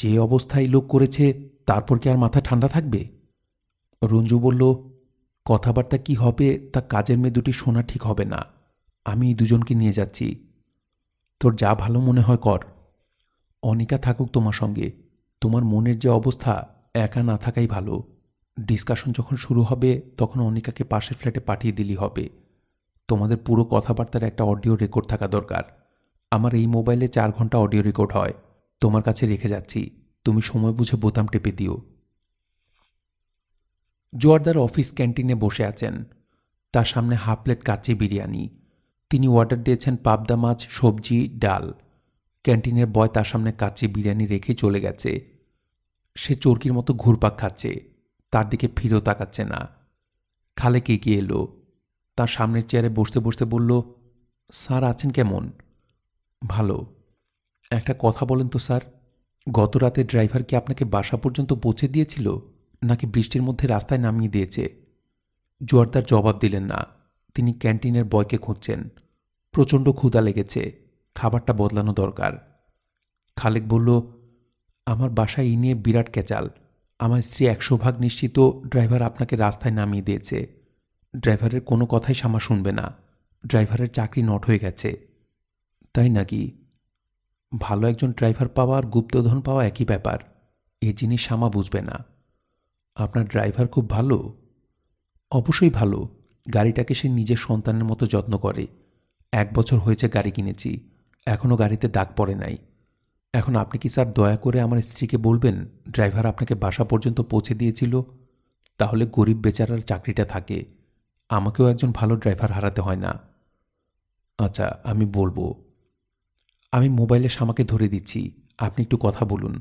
[SPEAKER 1] যে অবস্থায় লোক করেছে তারপর কি আর মাথা ঠান্ডা থাকবে রঞ্জু বলল কথাবার্তা কি হবে তা কাজের মেয়ে দুটি শোনা ঠিক হবে না আমি দুজনকে নিয়ে যাচ্ছি তোর যা ভালো মনে হয় কর অনিকা থাকুক তোমার সঙ্গে তোমার মনের যে অবস্থা একা না থাকাই ভালো ডিসকাশন যখন শুরু হবে তখন অনিকাকে পাশের ফ্ল্যাটে পাঠিয়ে দিলি হবে তোমাদের পুরো কথাবার্তার একটা অডিও রেকর্ড থাকা দরকার আমার এই মোবাইলে চার ঘন্টা অডিও রেকর্ড হয় তোমার কাছে রেখে যাচ্ছি তুমি সময় বুঝে বোতাম টেপে দিও জোয়ারদার অফিস ক্যান্টিনে বসে আছেন তার সামনে হাফ প্লেট কাচ্চি বিরিয়ানি তিনি অর্ডার দিয়েছেন পাবদা মাছ সবজি ডাল ক্যান্টিনের বয় তার সামনে কাচ্চি বিরিয়ানি রেখে চলে গেছে সে চরকির মতো ঘুরপাক খাচ্ছে তার দিকে ফিরেও তাকাচ্ছে না খালে কে গিয়ে এলো তার সামনের চেয়ারে বসতে বসতে বলল স্যার আছেন কেমন ভালো একটা কথা বলেন তো স্যার গত রাতে ড্রাইভার কি আপনাকে বাসা পর্যন্ত পৌঁছে দিয়েছিল নাকি বৃষ্টির মধ্যে রাস্তায় নামিয়ে দিয়েছে জোয়ারদার জবাব দিলেন না তিনি ক্যান্টিনের বয়কে খুঁজছেন প্রচণ্ড ক্ষুধা লেগেছে খাবারটা বদলানো দরকার খালেক বলল আমার বাসায় এই নিয়ে বিরাট কেচাল আমার স্ত্রী একশো ভাগ নিশ্চিত ড্রাইভার আপনাকে রাস্তায় নামিয়ে দিয়েছে ড্রাইভারের কোনো কথাই সামা শুনবে না ড্রাইভারের চাকরি নট হয়ে গেছে তাই নাকি ভালো একজন ড্রাইভার পাওয়া আর গুপ্তধন পাওয়া একই ব্যাপার এ জিনিস শ্যামা বুঝবে না আপনার ড্রাইভার খুব ভালো অবশ্যই ভালো গাড়িটাকে সে নিজের সন্তানের মতো যত্ন করে এক বছর হয়েছে গাড়ি কিনেছি এখনও গাড়িতে দাগ পড়ে নাই এখন আপনি কি স্যার দয়া করে আমার স্ত্রীকে বলবেন ড্রাইভার আপনাকে বাসা পর্যন্ত পৌঁছে দিয়েছিল তাহলে গরিব বেচারার চাকরিটা থাকে আমাকেও একজন ভালো ড্রাইভার হারাতে হয় না আচ্ছা আমি বলবো আমি মোবাইলে শামাকে ধরে দিচ্ছি আপনি একটু কথা বলুন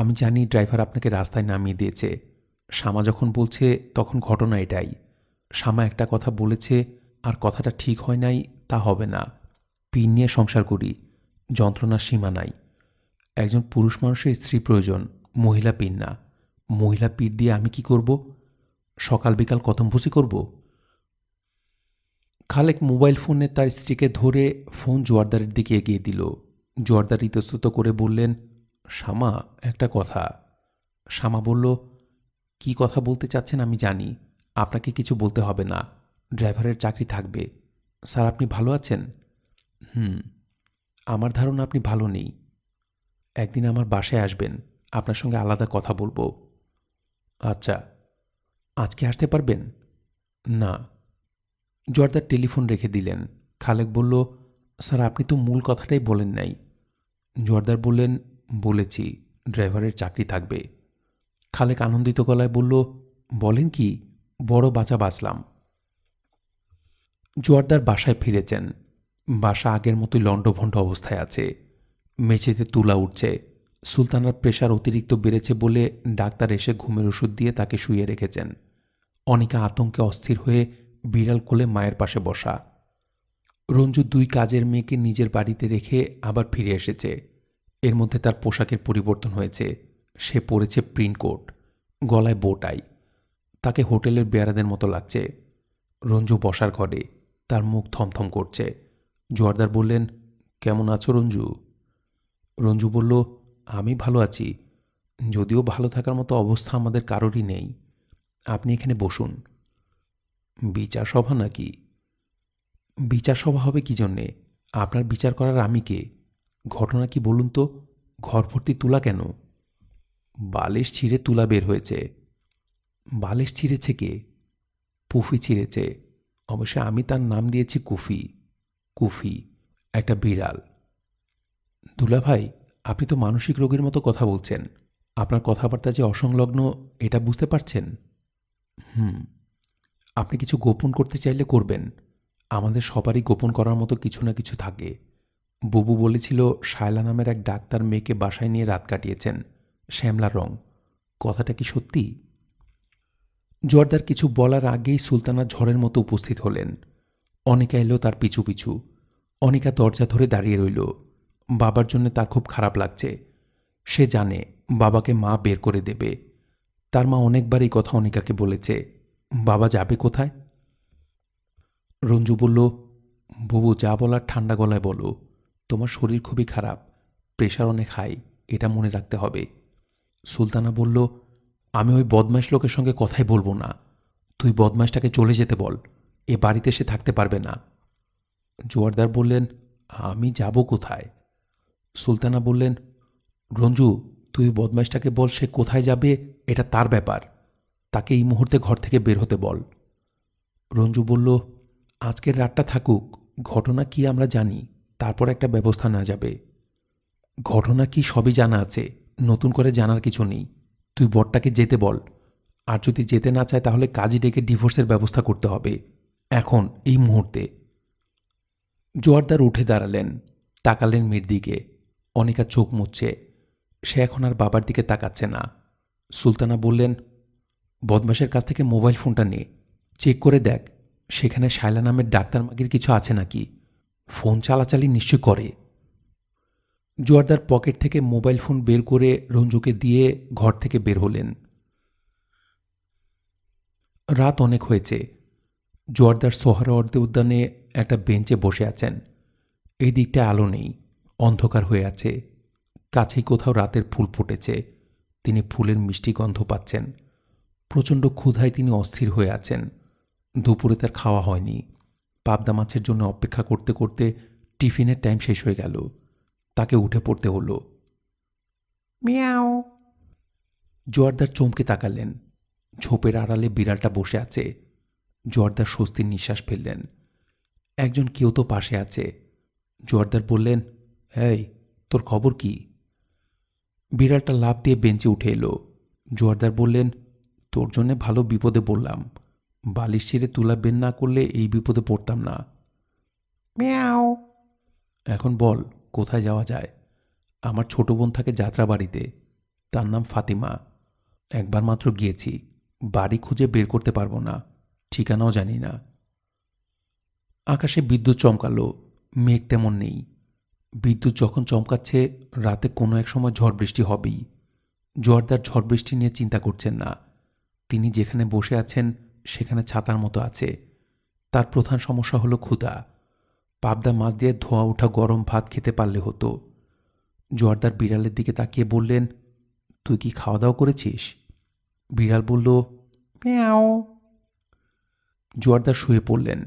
[SPEAKER 1] আমি জানি ড্রাইভার আপনাকে রাস্তায় নামিয়ে দিয়েছে শামা যখন বলছে তখন ঘটনা এটাই শামা একটা কথা বলেছে আর কথাটা ঠিক হয় নাই তা হবে না পিন নিয়ে সংসার করি যন্ত্রণার সীমা নাই একজন পুরুষ মানুষের স্ত্রী প্রয়োজন মহিলা পিন না মহিলা পিঠ দিয়ে আমি কি করব সকাল বিকাল কতম্বুসি করব খালেক মোবাইল ফোনে তার স্ত্রীকে ধরে ফোন জোয়ারদারের দিকে এগিয়ে দিল জোয়ারদার ইতস্তত করে বললেন শ্যামা একটা কথা শামা বলল কি কথা বলতে চাচ্ছেন আমি জানি আপনাকে কিছু বলতে হবে না ড্রাইভারের চাকরি থাকবে স্যার আপনি ভালো আছেন হুম আমার ধারণা আপনি ভালো নেই একদিন আমার বাসায় আসবেন আপনার সঙ্গে আলাদা কথা বলবো আচ্ছা আজকে আসতে পারবেন না জর্দার টেলিফোন রেখে দিলেন খালেক বলল স্যার আপনি তো মূল কথাটাই বলেন নাই জর্দার বললেন বলেছি ড্রাইভারের চাকরি থাকবে খালেক আনন্দিত গলায় বলল বলেন কি বড় বাঁচা বাঁচলাম জোয়ারদার বাসায় ফিরেছেন বাসা আগের মতোই লণ্ডভণ্ড অবস্থায় আছে মেঝেতে তুলা উঠছে সুলতানার প্রেশার অতিরিক্ত বেড়েছে বলে ডাক্তার এসে ঘুমের ওষুধ দিয়ে তাকে শুয়ে রেখেছেন অনিকা আতঙ্কে অস্থির হয়ে বিড়াল কোলে মায়ের পাশে বসা রঞ্জু দুই কাজের মেয়েকে নিজের বাড়িতে রেখে আবার ফিরে এসেছে এর মধ্যে তার পোশাকের পরিবর্তন হয়েছে সে পরেছে প্রিন্ট কোট গলায় বোটাই তাকে হোটেলের বেয়ারাদের মতো লাগছে রঞ্জু বসার ঘরে তার মুখ থমথম করছে জোয়ারদার বললেন কেমন আছো রঞ্জু রঞ্জু বলল আমি ভালো আছি যদিও ভালো থাকার মতো অবস্থা আমাদের কারোরই নেই আপনি এখানে বসুন বিচার সভা নাকি বিচার সভা হবে কি জন্যে আপনার বিচার করার আমি কে ঘটনা কি বলুন তো ঘর ভর্তি তুলা কেন বালিশ ছিঁড়ে তুলা বের হয়েছে বালিশ ছিঁড়েছে কে পুফি ছিঁড়েছে অবশ্য আমি তার নাম দিয়েছি কুফি কুফি একটা বিড়াল দুলা ভাই আপনি তো মানসিক রোগের মতো কথা বলছেন আপনার কথাবার্তা যে অসংলগ্ন এটা বুঝতে পারছেন হুম আপনি কিছু গোপন করতে চাইলে করবেন আমাদের সবারই গোপন করার মতো কিছু না কিছু থাকে বুবু বলেছিল শায়লা নামের এক ডাক্তার মেয়েকে বাসায় নিয়ে রাত কাটিয়েছেন শ্যামলা রং কথাটা কি সত্যি জর্দার কিছু বলার আগেই সুলতানা ঝড়ের মতো উপস্থিত হলেন অনেকা এলো তার পিছু পিছু অনেকা দরজা ধরে দাঁড়িয়ে রইল বাবার জন্য তার খুব খারাপ লাগছে সে জানে বাবাকে মা বের করে দেবে তার মা অনেকবার এই কথা অনিকাকে বলেছে বাবা যাবে কোথায় রঞ্জু বলল বুবু যা বলার ঠান্ডা গলায় বলো তোমার শরীর খুবই খারাপ প্রেশার অনেক হাই এটা মনে রাখতে হবে সুলতানা বলল আমি ওই বদমাইশ লোকের সঙ্গে কথাই বলবো না তুই বদমাইশটাকে চলে যেতে বল এ বাড়িতে সে থাকতে পারবে না জোয়ারদার বললেন আমি যাব কোথায় সুলতানা বললেন রঞ্জু তুই বদমাইশটাকে বল সে কোথায় যাবে এটা তার ব্যাপার তাকে এই মুহূর্তে ঘর থেকে বের হতে বল রঞ্জু বলল আজকের রাতটা থাকুক ঘটনা কি আমরা জানি তারপর একটা ব্যবস্থা না যাবে ঘটনা কি সবই জানা আছে নতুন করে জানার কিছু নেই তুই বরটাকে যেতে বল আর যদি যেতে না চায় তাহলে কাজী ডেকে ডিভোর্সের ব্যবস্থা করতে হবে এখন এই মুহূর্তে জোয়ারদার উঠে দাঁড়ালেন তাকালেন মেয়ের দিকে অনেকা চোখ মুচ্ছে সে এখন আর বাবার দিকে তাকাচ্ছে না সুলতানা বললেন বদমাসের কাছ থেকে মোবাইল ফোনটা নে চেক করে দেখ সেখানে শায়লা নামের ডাক্তার মাগির কিছু আছে নাকি ফোন চালাচালি নিশ্চয় করে জোয়ারদার পকেট থেকে মোবাইল ফোন বের করে রঞ্জুকে দিয়ে ঘর থেকে বের হলেন রাত অনেক হয়েছে জোয়ারদার অর্ধে উদ্যানে একটা বেঞ্চে বসে আছেন এই দিকটা আলো নেই অন্ধকার হয়ে আছে কাছেই কোথাও রাতের ফুল ফুটেছে তিনি ফুলের মিষ্টি গন্ধ পাচ্ছেন প্রচণ্ড ক্ষুধায় তিনি অস্থির হয়ে আছেন দুপুরে তার খাওয়া হয়নি পাবদা মাছের জন্য অপেক্ষা করতে করতে টিফিনের টাইম শেষ হয়ে গেল তাকে উঠে পড়তে হলো মিয়াও জোয়ারদার চমকে তাকালেন ঝোপের আড়ালে বিড়ালটা বসে আছে জোয়ারদার স্বস্তির নিঃশ্বাস ফেললেন একজন কেউ তো পাশে আছে জোয়ারদার বললেন এই তোর খবর কি বিড়ালটা লাভ দিয়ে বেঞ্চে উঠে এলো জোয়ারদার বললেন তোর জন্যে ভালো বিপদে পড়লাম বালিশ ছেড়ে তুলা বের না করলে এই বিপদে পড়তাম না মিয়াও এখন বল কোথায় যাওয়া যায় আমার ছোট বোন থাকে যাত্রা বাড়িতে তার নাম ফাতিমা একবার মাত্র গিয়েছি বাড়ি খুঁজে বের করতে পারবো না ঠিকানাও জানি না আকাশে বিদ্যুৎ চমকালো মেঘ তেমন নেই বিদ্যুৎ যখন চমকাচ্ছে রাতে কোনো এক সময় ঝড় বৃষ্টি হবেই জোয়ারদার ঝড় বৃষ্টি নিয়ে চিন্তা করছেন না তিনি যেখানে বসে আছেন সেখানে ছাতার মতো আছে তার প্রধান সমস্যা হলো ক্ষুধা পাবদা মাছ দিয়ে ধোয়া ওঠা গরম ভাত খেতে পারলে হতো জোয়ারদার বিড়ালের দিকে তাকিয়ে বললেন তুই কি খাওয়া দাওয়া করেছিস বিড়াল বলল ম্যাও জোয়ারদার শুয়ে পড়লেন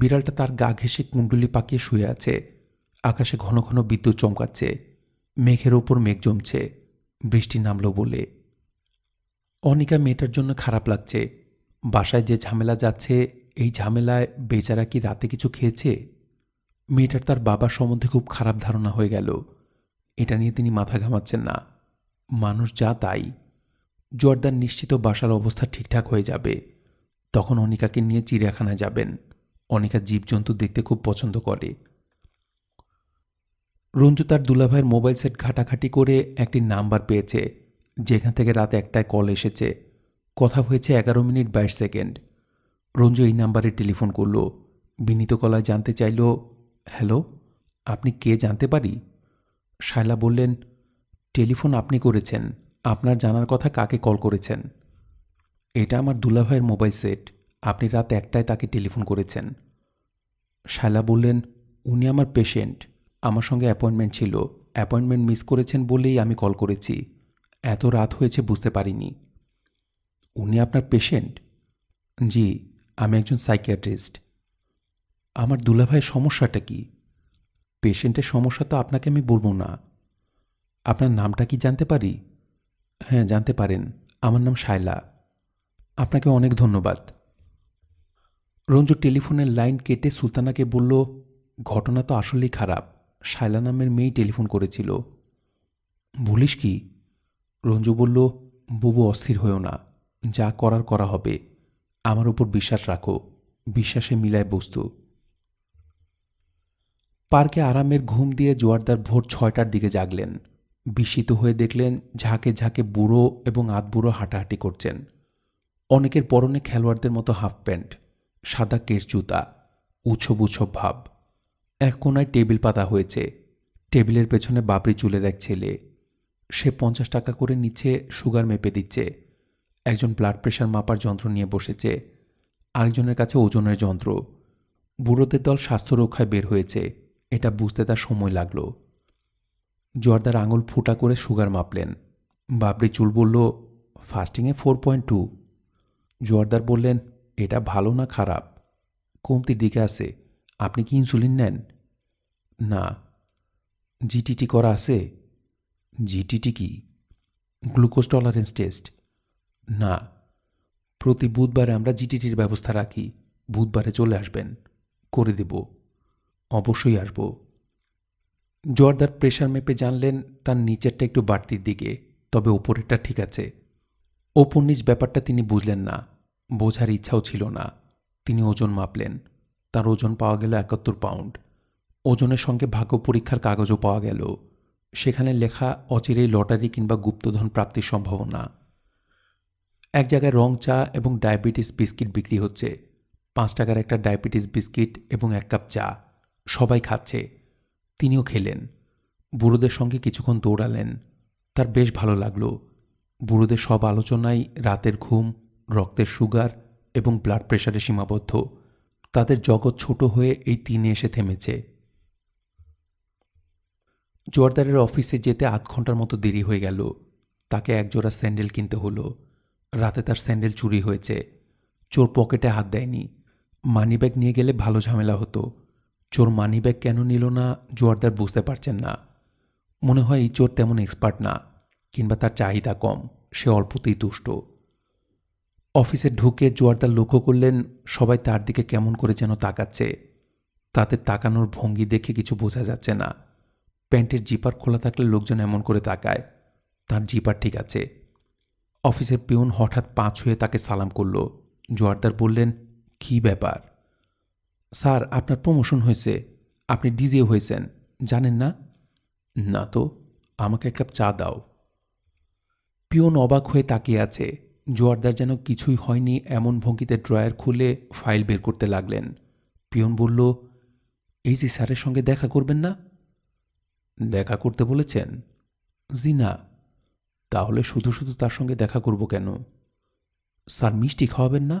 [SPEAKER 1] বিড়ালটা তার গা ঘেসে কুণ্ডুলি পাকিয়ে শুয়ে আছে আকাশে ঘন ঘন বিদ্যুৎ চমকাচ্ছে মেঘের ওপর মেঘ জমছে বৃষ্টি নামলো বলে অনিকা মেয়েটার জন্য খারাপ লাগছে বাসায় যে ঝামেলা যাচ্ছে এই ঝামেলায় বেচারা কি রাতে কিছু খেয়েছে মেয়েটার তার বাবার সম্বন্ধে খুব খারাপ ধারণা হয়ে গেল এটা নিয়ে তিনি মাথা ঘামাচ্ছেন না মানুষ যা তাই জর্দার নিশ্চিত বাসার অবস্থা ঠিকঠাক হয়ে যাবে তখন অনিকাকে নিয়ে চিড়িয়াখানায় যাবেন অনিকা জীবজন্তু দেখতে খুব পছন্দ করে রঞ্জু তার দুলাভাইয়ের মোবাইল সেট ঘাটাঘাটি করে একটি নাম্বার পেয়েছে যেখান থেকে রাত একটায় কল এসেছে কথা হয়েছে এগারো মিনিট বাইশ সেকেন্ড রঞ্জু এই নাম্বারে টেলিফোন করল বিনীত কলায় জানতে চাইল হ্যালো আপনি কে জানতে পারি শায়লা বললেন টেলিফোন আপনি করেছেন আপনার জানার কথা কাকে কল করেছেন এটা আমার দুলাভাইয়ের মোবাইল সেট আপনি রাত একটায় তাকে টেলিফোন করেছেন শায়লা বললেন উনি আমার পেশেন্ট আমার সঙ্গে অ্যাপয়েন্টমেন্ট ছিল অ্যাপয়েন্টমেন্ট মিস করেছেন বলেই আমি কল করেছি এত রাত হয়েছে বুঝতে পারিনি উনি আপনার পেশেন্ট জি আমি একজন সাইকিয়াট্রিস্ট আমার দুলাভাইয়ের সমস্যাটা কি পেশেন্টের সমস্যা তো আপনাকে আমি বলবো না আপনার নামটা কি জানতে পারি হ্যাঁ জানতে পারেন আমার নাম শায়লা আপনাকে অনেক ধন্যবাদ রঞ্জু টেলিফোনের লাইন কেটে সুলতানাকে বলল ঘটনা তো আসলেই খারাপ শায়লা নামের মেয়েই টেলিফোন করেছিল বলিস কি রঞ্জু বলল বুবু অস্থির হয়েও না যা করার করা হবে আমার উপর বিশ্বাস রাখো বিশ্বাসে মিলায় বস্তু পার্কে আরামের ঘুম দিয়ে জোয়ারদার ভোর ছয়টার দিকে জাগলেন বিস্মিত হয়ে দেখলেন ঝাঁকে ঝাঁকে বুড়ো এবং বুড়ো হাঁটাহাঁটি করছেন অনেকের পরনে খেলোয়াড়দের মতো হাফ প্যান্ট সাদা কের জুতা উছব উছব ভাব এক কোনায় টেবিল পাতা হয়েছে টেবিলের পেছনে বাবরি চুলের এক ছেলে সে পঞ্চাশ টাকা করে নিচে সুগার মেপে দিচ্ছে একজন ব্লাড প্রেশার মাপার যন্ত্র নিয়ে বসেছে আরেকজনের কাছে ওজনের যন্ত্র বুড়োদের দল স্বাস্থ্য রক্ষায় বের হয়েছে এটা বুঝতে তার সময় লাগল জর্দার আঙুল ফুটা করে সুগার মাপলেন বাবরি চুল বলল ফাস্টিংয়ে ফোর পয়েন্ট টু জোয়ারদার বললেন এটা ভালো না খারাপ কমতির দিকে আছে আপনি কি ইনসুলিন নেন না জিটিটি করা আছে জিটিটি কি গ্লুকোজ টলারেন্স টেস্ট না প্রতি বুধবারে আমরা জিটিটির ব্যবস্থা রাখি বুধবারে চলে আসবেন করে দেব অবশ্যই আসব জোয়ারদার প্রেশার মেপে জানলেন তার নিচেরটা একটু বাড়তির দিকে তবে ওপরেরটা ঠিক আছে ওপর নিচ ব্যাপারটা তিনি বুঝলেন না বোঝার ইচ্ছাও ছিল না তিনি ওজন মাপলেন তার ওজন পাওয়া গেল একাত্তর পাউন্ড ওজনের সঙ্গে ভাগ্য পরীক্ষার কাগজও পাওয়া গেল সেখানে লেখা অচিরেই লটারি কিংবা গুপ্তধন প্রাপ্তির সম্ভাবনা এক জায়গায় রং চা এবং ডায়াবেটিস বিস্কিট বিক্রি হচ্ছে পাঁচ টাকার একটা ডায়াবেটিস বিস্কিট এবং এক কাপ চা সবাই খাচ্ছে তিনিও খেলেন বুড়োদের সঙ্গে কিছুক্ষণ দৌড়ালেন তার বেশ ভালো লাগলো বুড়োদের সব আলোচনাই রাতের ঘুম রক্তের সুগার এবং ব্লাড প্রেশারে সীমাবদ্ধ তাদের জগৎ ছোট হয়ে এই তিনে এসে থেমেছে জোয়ারদারের অফিসে যেতে আধ ঘন্টার মতো দেরি হয়ে গেল তাকে একজোড়া স্যান্ডেল কিনতে হলো রাতে তার স্যান্ডেল চুরি হয়েছে চোর পকেটে হাত দেয়নি মানিব্যাগ নিয়ে গেলে ভালো ঝামেলা হতো চোর মানিব্যাগ কেন নিল না জোয়ারদার বুঝতে পারছেন না মনে হয় এই চোর তেমন এক্সপার্ট না কিংবা তার চাহিদা কম সে অল্পতেই দুষ্ট অফিসে ঢুকে জোয়ারদার লক্ষ্য করলেন সবাই তার দিকে কেমন করে যেন তাকাচ্ছে তাতে তাকানোর ভঙ্গি দেখে কিছু বোঝা যাচ্ছে না প্যান্টের জিপার খোলা থাকলে লোকজন এমন করে তাকায় তার জিপার ঠিক আছে অফিসের পিউন হঠাৎ পা ছুঁয়ে তাকে সালাম করল জোয়ারদার বললেন কি ব্যাপার স্যার আপনার প্রমোশন হয়েছে আপনি ডিজে হয়েছেন জানেন না না তো আমাকে এক কাপ চা দাও পিওন অবাক হয়ে তাকিয়ে আছে জোয়ারদার যেন কিছুই হয়নি এমন ভঙ্গিতে ড্রয়ার খুলে ফাইল বের করতে লাগলেন পিওন বলল এই যে স্যারের সঙ্গে দেখা করবেন না দেখা করতে বলেছেন জি না তাহলে শুধু শুধু তার সঙ্গে দেখা করব কেন স্যার মিষ্টি খাওয়াবেন না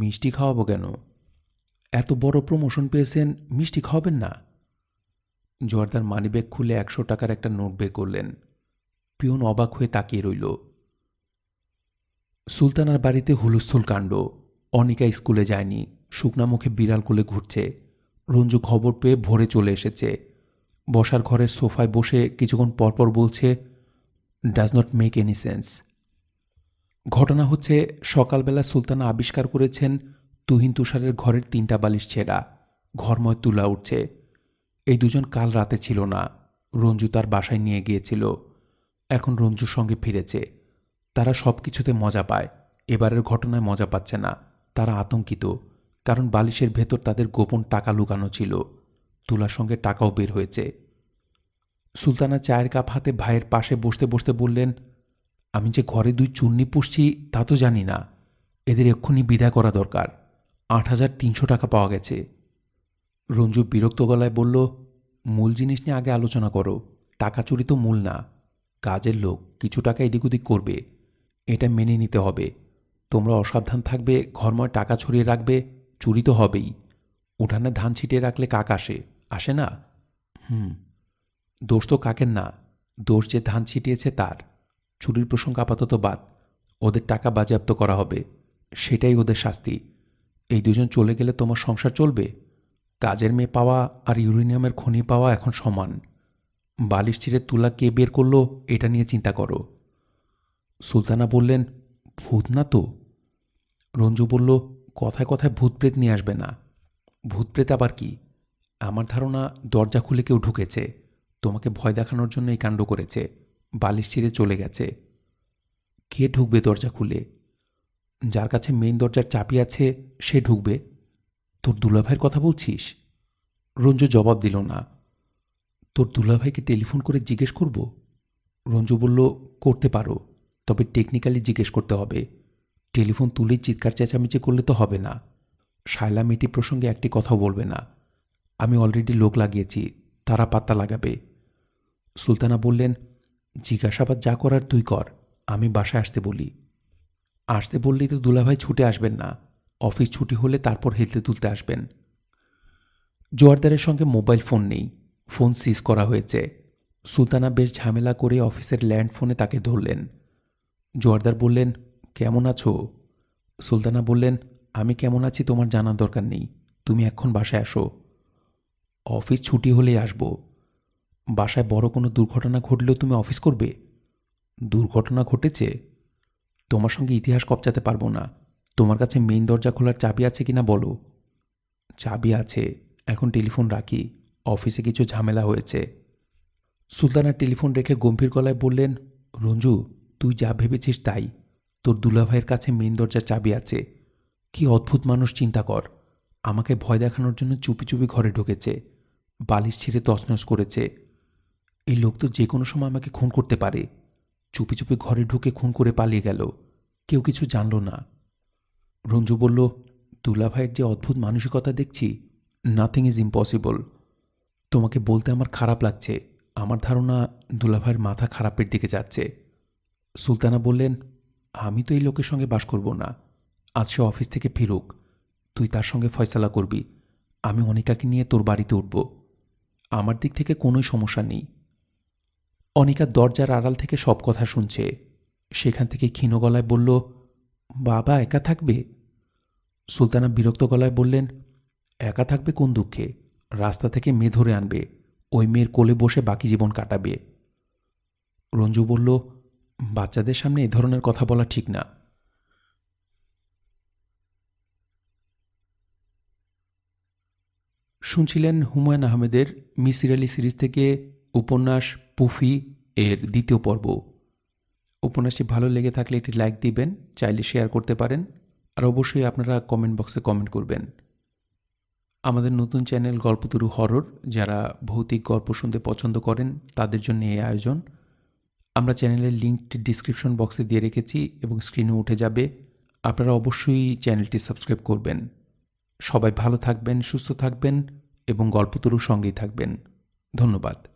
[SPEAKER 1] মিষ্টি খাওয়াবো কেন এত বড় প্রমোশন পেয়েছেন মিষ্টি খাওয়াবেন না জোয়ারদার মানিব্যাগ খুলে একশো টাকার একটা নোট বের করলেন পিয়ন অবাক হয়ে তাকিয়ে রইল সুলতানার বাড়িতে হুলস্থুল কাণ্ড অনিকা স্কুলে যায়নি শুকনা মুখে বিড়াল কোলে ঘুরছে রঞ্জু খবর পেয়ে ভোরে চলে এসেছে বসার ঘরের সোফায় বসে কিছুক্ষণ পরপর বলছে does not make any sense ঘটনা হচ্ছে সকালবেলা সুলতানা আবিষ্কার করেছেন তুহিন তুষারের ঘরের তিনটা বালিশ ছেঁড়া ঘরময় তুলা উঠছে এই দুজন কাল রাতে ছিল না রঞ্জু তার বাসায় নিয়ে গিয়েছিল এখন রঞ্জুর সঙ্গে ফিরেছে তারা সব কিছুতে মজা পায় এবারের ঘটনায় মজা পাচ্ছে না তারা আতঙ্কিত কারণ বালিশের ভেতর তাদের গোপন টাকা লুকানো ছিল তুলার সঙ্গে টাকাও বের হয়েছে সুলতানা চায়ের কাপ হাতে ভাইয়ের পাশে বসতে বসতে বললেন আমি যে ঘরে দুই চুন্নি পুষছি তা তো জানি না এদের এক্ষুনি বিদায় করা দরকার আট হাজার তিনশো টাকা পাওয়া গেছে রঞ্জু বিরক্ত গলায় বলল মূল জিনিস নিয়ে আগে আলোচনা করো টাকা চুরি তো মূল না কাজের লোক কিছু টাকা এদিক ওদিক করবে এটা মেনে নিতে হবে তোমরা অসাবধান থাকবে ঘরময় টাকা ছড়িয়ে রাখবে চুরি তো হবেই উঠানে ধান ছিটিয়ে রাখলে কাক আসে আসে না হুম দোষ তো কাকের না দোষ যে ধান ছিটিয়েছে তার চুরির প্রসঙ্গ আপাতত বাদ ওদের টাকা বাজেয়াপ্ত করা হবে সেটাই ওদের শাস্তি এই দুজন চলে গেলে তোমার সংসার চলবে কাজের মেয়ে পাওয়া আর ইউরেনিয়ামের খনি পাওয়া এখন সমান বালিশ ছিঁড়ে তুলা কে বের করলো এটা নিয়ে চিন্তা করো সুলতানা বললেন ভূত না তো রঞ্জু বলল কথায় কথায় ভূত প্রেত নিয়ে আসবে না ভূত প্রেত আবার কি আমার ধারণা দরজা খুলে কেউ ঢুকেছে তোমাকে ভয় দেখানোর জন্য এই কাণ্ড করেছে বালিশ ছিঁড়ে চলে গেছে কে ঢুকবে দরজা খুলে যার কাছে মেইন দরজার চাপি আছে সে ঢুকবে তোর দুলাভাইয়ের কথা বলছিস রঞ্জু জবাব দিল না তোর দুলাভাইকে টেলিফোন করে জিজ্ঞেস করব রঞ্জু বলল করতে পারো তবে টেকনিক্যালি জিজ্ঞেস করতে হবে টেলিফোন তুলে চিৎকার চেঁচামেচি করলে তো হবে না শায়লা মেয়েটি প্রসঙ্গে একটি কথা বলবে না আমি অলরেডি লোক লাগিয়েছি তারা পাত্তা লাগাবে সুলতানা বললেন জিজ্ঞাসাবাদ যা করার তুই কর আমি বাসায় আসতে বলি আসতে বললেই তো দুলাভাই ছুটে আসবেন না অফিস ছুটি হলে তারপর হেলতে তুলতে আসবেন জোয়ারদারের সঙ্গে মোবাইল ফোন নেই ফোন সিজ করা হয়েছে সুলতানা বেশ ঝামেলা করে অফিসের ল্যান্ড ফোনে তাকে ধরলেন জোয়ারদার বললেন কেমন আছো সুলতানা বললেন আমি কেমন আছি তোমার জানার দরকার নেই তুমি এখন বাসায় আসো অফিস ছুটি হলেই আসবো বাসায় বড় কোনো দুর্ঘটনা ঘটলেও তুমি অফিস করবে দুর্ঘটনা ঘটেছে তোমার সঙ্গে ইতিহাস কপচাতে পারবো না তোমার কাছে মেইন দরজা খোলার চাবি আছে কি না বলো চাবি আছে এখন টেলিফোন রাখি অফিসে কিছু ঝামেলা হয়েছে সুলতানা টেলিফোন রেখে গম্ভীর গলায় বললেন রঞ্জু তুই যা ভেবেছিস তাই তোর দুলাভাইয়ের কাছে মেইন দরজার চাবি আছে কি অদ্ভুত মানুষ চিন্তা কর আমাকে ভয় দেখানোর জন্য চুপি চুপি ঘরে ঢুকেছে বালিশ ছিঁড়ে তছনছ করেছে এই লোক তো যে কোনো সময় আমাকে খুন করতে পারে চুপি চুপি ঘরে ঢুকে খুন করে পালিয়ে গেল কেউ কিছু জানল না রঞ্জু বলল দুলা ভাইয়ের যে অদ্ভুত মানসিকতা দেখছি নাথিং ইজ ইম্পসিবল তোমাকে বলতে আমার খারাপ লাগছে আমার ধারণা দুলাভাইয়ের মাথা খারাপের দিকে যাচ্ছে সুলতানা বললেন আমি তো এই লোকের সঙ্গে বাস করব না আজ সে অফিস থেকে ফিরুক তুই তার সঙ্গে ফয়সালা করবি আমি অনিকাকে নিয়ে তোর বাড়িতে উঠব আমার দিক থেকে কোনোই সমস্যা নেই অনিকা দরজার আড়াল থেকে সব কথা শুনছে সেখান থেকে ক্ষীণ গলায় বলল বাবা একা থাকবে সুলতানা বিরক্ত গলায় বললেন একা থাকবে কোন দুঃখে রাস্তা থেকে মেয়ে ধরে আনবে ওই মেয়ের কোলে বসে বাকি জীবন কাটাবে রঞ্জু বলল বাচ্চাদের সামনে এ ধরনের কথা বলা ঠিক না শুনছিলেন হুমায়ুন আহমেদের মিসির আলি সিরিজ থেকে উপন্যাস পুফি এর দ্বিতীয় পর্ব উপন্যাসটি ভালো লেগে থাকলে এটি লাইক দিবেন চাইলে শেয়ার করতে পারেন আর অবশ্যই আপনারা কমেন্ট বক্সে কমেন্ট করবেন আমাদের নতুন চ্যানেল গল্পতরু হরর যারা ভৌতিক গল্প শুনতে পছন্দ করেন তাদের জন্য এই আয়োজন আমরা চ্যানেলের লিঙ্কটি ডিসক্রিপশন বক্সে দিয়ে রেখেছি এবং স্ক্রিনে উঠে যাবে আপনারা অবশ্যই চ্যানেলটি সাবস্ক্রাইব করবেন সবাই ভালো থাকবেন সুস্থ থাকবেন এবং গল্পতরুর সঙ্গেই থাকবেন ধন্যবাদ